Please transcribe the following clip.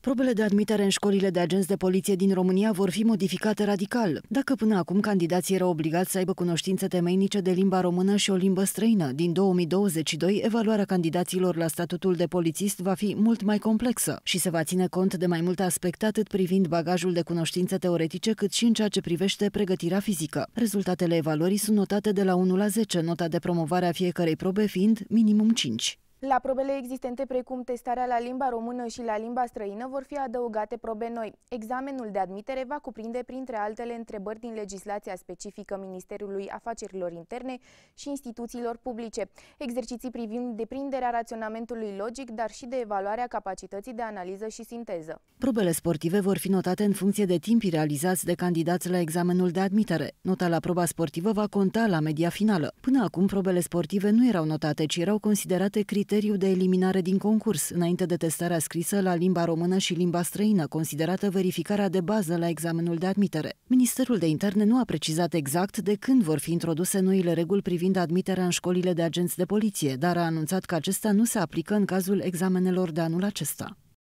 Probele de admitere în școlile de agenți de poliție din România vor fi modificate radical. Dacă până acum candidații erau obligați să aibă cunoștințe temeinice de limba română și o limbă străină, din 2022 evaluarea candidaților la statutul de polițist va fi mult mai complexă și se va ține cont de mai multe aspecte atât privind bagajul de cunoștințe teoretice cât și în ceea ce privește pregătirea fizică. Rezultatele evaluării sunt notate de la 1 la 10, nota de promovare a fiecarei probe fiind minimum 5. La probele existente, precum testarea la limba română și la limba străină, vor fi adăugate probe noi. Examenul de admitere va cuprinde, printre altele, întrebări din legislația specifică Ministerului Afacerilor Interne și instituțiilor publice, exerciții privind deprinderea raționamentului logic, dar și de evaluarea capacității de analiză și sinteză. Probele sportive vor fi notate în funcție de timpii realizați de candidați la examenul de admitere. Nota la proba sportivă va conta la media finală. Până acum, probele sportive nu erau notate, ci erau considerate criterii criteriu de eliminare din concurs, înainte de testarea scrisă la limba română și limba străină, considerată verificarea de bază la examenul de admitere. Ministerul de Interne nu a precizat exact de când vor fi introduse noile reguli privind admiterea în școlile de agenți de poliție, dar a anunțat că acestea nu se aplică în cazul examenelor de anul acesta.